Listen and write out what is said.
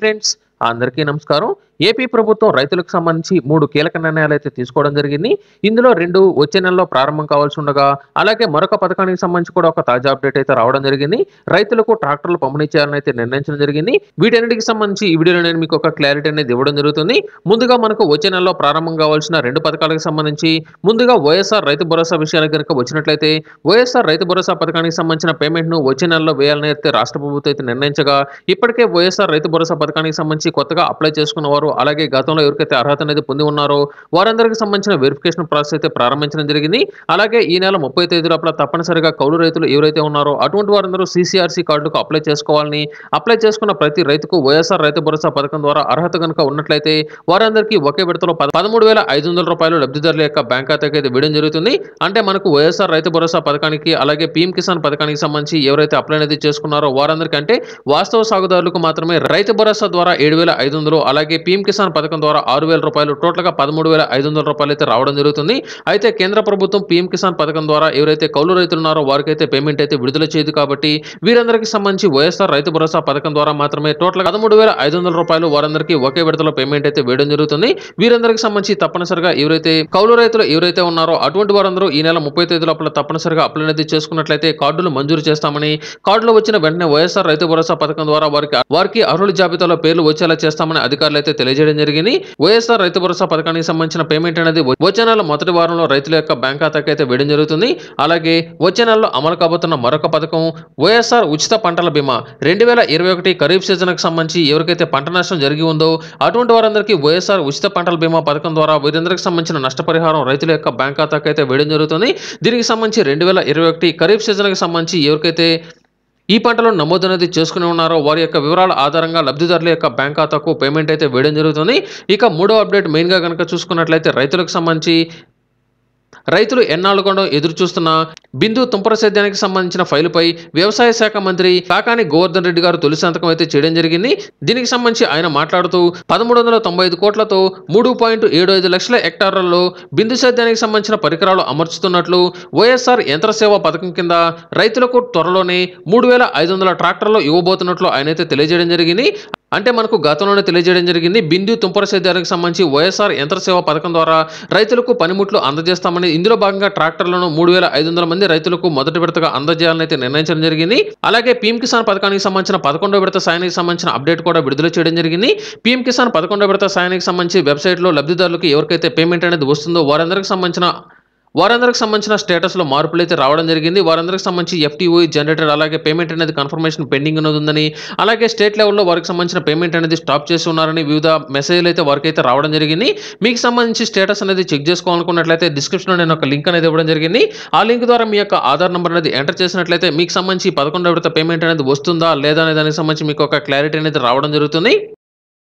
friends. అందరికీ నమస్కారం AP ప్రభుత్వం రైతులకు సంబంధించి మూడు కీలక నిర్ణయాలు అయితే తీసుకోవడం జరిగింది ఇందులో రెండు వచ్చే నెలలో ప్రారంభం కావాల్సి ఉండగా అలాగే మరొక పథకానికి సంబంధించి కూడా ఒక తాజా అప్డేట్ అయితే రావడం జరిగింది రైతులకు ట్రాక్టర్లు పంపిణీ చేయాలని అయితే నిర్ణయించడం జరిగింది వీటన్నిటికి సంబంధించి ఈ వీడియోలో నేను మీకు ఒక క్లారిటీ అనేది ఇవ్వడం జరుగుతుంది ముందుగా మనకు వచ్చే నెలలో ప్రారంభం కావాల్సిన రెండు పథకాలకు సంబంధించి ముందుగా వైఎస్ఆర్ రైతు భరోసా విషయానికి కనుక వచ్చినట్లయితే వైఎస్ఆర్ రైతు భరోసా పథకానికి సంబంధించిన పేమెంట్ ను వచ్చే నెలలో వేయాలని అయితే రాష్ట్ర ప్రభుత్వం అయితే నిర్ణయించగా ఇప్పటికే వైఎస్ఆర్ రైతు భరోసా పథకానికి సంబంధించి కొత్తగా అప్లై చేసుకున్న వారు అలాగే గతంలో ఎవరికైతే అర్హత అనేది పొంది ఉన్నారో వారందరికీ సంబంధించిన వెరిఫికేషన్ ప్రాసెస్ అయితే ప్రారంభించడం జరిగింది అలాగే ఈ నెల ముప్పై తేదీ లోపల తప్పనిసరిగా కౌలు రైతులు ఎవరైతే ఉన్నారో అటువంటి వారందరూ సీసీఆర్సీ కార్డుకు అప్లై చేసుకోవాలని అప్లై చేసుకున్న ప్రతి రైతుకు వైఎస్ఆర్ రైతు భరోసా పథకం ద్వారా అర్హత కనుక ఉన్నట్లయితే వారందరికీ ఒకే విడతలో పదమూడు వేల ఐదు వందల రూపాయలు లబ్ధిదారుల యొక్క బ్యాంక్ ఖాతాకి అయితే వేయడం జరుగుతుంది అంటే మనకు వైఎస్ఆర్ రైతు భరోసా పథకానికి అలాగే పీఎం కిసాన్ పథకానికి సంబంధించి ఎవరైతే అప్లై అనేది చేసుకున్నారో వారందరికంటే వాస్తవ సాగుదారులకు మాత్రమే రైతు భరోసా ద్వారా ఏడు వేల ఐదు వందలు అలాగే పీఎం కిసాన్ పథకం ద్వారా ఆరు వేల రూపాయలు టోటల్గా పదమూడు వేల ఐదు వందల రూపాయలు అయితే రావడం జరుగుతుంది అయితే కేంద్ర ప్రభుత్వం పీఎం కిసాన్ పథకం ద్వారా ఎవరైతే కౌలు రైతులు ఉన్నారో వారికైతే పేమెంట్ అయితే విడుదల చేయదు కాబట్టి వీరందరికీ సంబంధించి వైఎస్ఆర్ రైతు భరోసా పథకం ద్వారా మాత్రమే టోటల్ పదమూడు వేల ఐదు వందల రూపాయలు వారందరికీ ఒకే విడతలో పేమెంట్ అయితే వేయడం జరుగుతుంది వీరందరికీ సంబంధించి తప్పనిసరిగా ఎవరైతే కౌలు రైతులు ఎవరైతే ఉన్నారో అటువంటి వారందరూ ఈ నెల ముప్పై తేదీ లోపల తప్పనిసరిగా అప్లై అనేది చేసుకున్నట్లయితే కార్డులు మంజూరు చేస్తామని కార్డులు వచ్చిన వెంటనే వైఎస్ఆర్ రైతు భరోసా పథకం ద్వారా వారికి వారికి అర్హుల జాబితాలో పేర్లు వచ్చేలా వచ్చేలా చేస్తామని అధికారులు అయితే తెలియజేయడం జరిగింది వైఎస్ఆర్ రైతు భరోసా పథకానికి సంబంధించిన పేమెంట్ అనేది వచ్చే నెల మొదటి వారంలో రైతుల యొక్క బ్యాంక్ ఖాతాకి అయితే వేయడం జరుగుతుంది అలాగే వచ్చే నెలలో అమలు కాబోతున్న మరొక పథకం వైఎస్ఆర్ ఉచిత పంటల బీమా రెండు వేల ఇరవై ఒకటి ఖరీఫ్ సీజన్కి సంబంధించి ఎవరికైతే పంట నష్టం జరిగి ఉందో అటువంటి వారందరికీ వైఎస్ఆర్ ఉచిత పంటల బీమా పథకం ద్వారా వీరందరికి సంబంధించిన నష్టపరిహారం రైతుల యొక్క బ్యాంక్ ఖాతాకి అయితే వేయడం జరుగుతుంది దీనికి సంబంధించి రెండు వేల ఇరవై ఒకటి ఖరీఫ్ సీజన్కి సంబంధించి ఎవరికైతే ఈ పంటలో అనేది చేసుకుని ఉన్నారో వారి యొక్క వివరాల ఆధారంగా లబ్ధిదారుల యొక్క బ్యాంక్ ఖాతాకు పేమెంట్ అయితే వేయడం జరుగుతుంది ఇక మూడో అప్డేట్ మెయిన్గా కనుక చూసుకున్నట్లయితే రైతులకు సంబంధించి రైతులు ఎన్నాళ్ళకుండా ఎదురు చూస్తున్న బిందు తుంపర సేద్యానికి సంబంధించిన ఫైలుపై వ్యవసాయ శాఖ మంత్రి కాకాని గోవర్ధన్ రెడ్డి గారు తొలి సంతకం అయితే చేయడం జరిగింది దీనికి సంబంధించి ఆయన మాట్లాడుతూ పదమూడు వందల తొంభై ఐదు కోట్లతో మూడు పాయింట్ ఏడు ఐదు లక్షల హెక్టార్లలో బిందు సేద్యానికి సంబంధించిన పరికరాలు అమర్చుతున్నట్లు వైఎస్ఆర్ యంత్ర సేవ పథకం కింద రైతులకు త్వరలోనే మూడు వేల ఐదు వందల ట్రాక్టర్లు ఇవ్వబోతున్నట్లు ఆయన అయితే తెలియజేయడం జరిగింది అంటే మనకు గతంలోనే తెలియజేయడం జరిగింది బిందు తుంపర సేద్యానికి సంబంధించి వైఎస్ఆర్ యంత్ర సేవ పథకం ద్వారా రైతులకు పనిముట్లు అందజేస్తామని ఇందులో భాగంగా ట్రాక్టర్లను మూడు వేల ఐదు వందల మంది రైతులకు మొదటి విడతగా అందజేయాలని అయితే నిర్ణయించడం జరిగింది అలాగే పీఎం కిసాన్ పథకానికి సంబంధించిన పదకొండో విడత సాయానికి సంబంధించిన అప్డేట్ కూడా విడుదల చేయడం జరిగింది పీఎం కిసాన్ పదకొండో విడత సాయానికి సంబంధించి వెబ్సైట్లో లబ్ధిదారులకు ఎవరికైతే పేమెంట్ అనేది వస్తుందో వారందరికి సంబంధించిన వారందరికి సంబంధించిన స్టేటస్లో మార్పులు అయితే రావడం జరిగింది వారందరికి సంబంధించి ఎఫ్టీఓ జనరేటర్ అలాగే పేమెంట్ అనేది కన్ఫర్మేషన్ పెండింగ్ అనేది ఉందని అలాగే స్టేట్ లెవెల్లో వారికి సంబంధించిన పేమెంట్ అనేది స్టాప్ చేసి ఉన్నారని వివిధ మెసేజ్లు అయితే వారికి అయితే రావడం జరిగింది మీకు సంబంధించి స్టేటస్ అనేది చెక్ చేసుకోవాలనుకున్నట్లయితే డిస్క్రిప్షన్లో నేను ఒక లింక్ అనేది ఇవ్వడం జరిగింది ఆ లింక్ ద్వారా మీ యొక్క ఆధార్ నెంబర్ అనేది ఎంటర్ చేసినట్లయితే మీకు సంబంధించి పదకొండవ విడత పేమెంట్ అనేది వస్తుందా లేదా అనే దానికి సంబంధించి మీకు ఒక క్లారిటీ అనేది రావడం జరుగుతుంది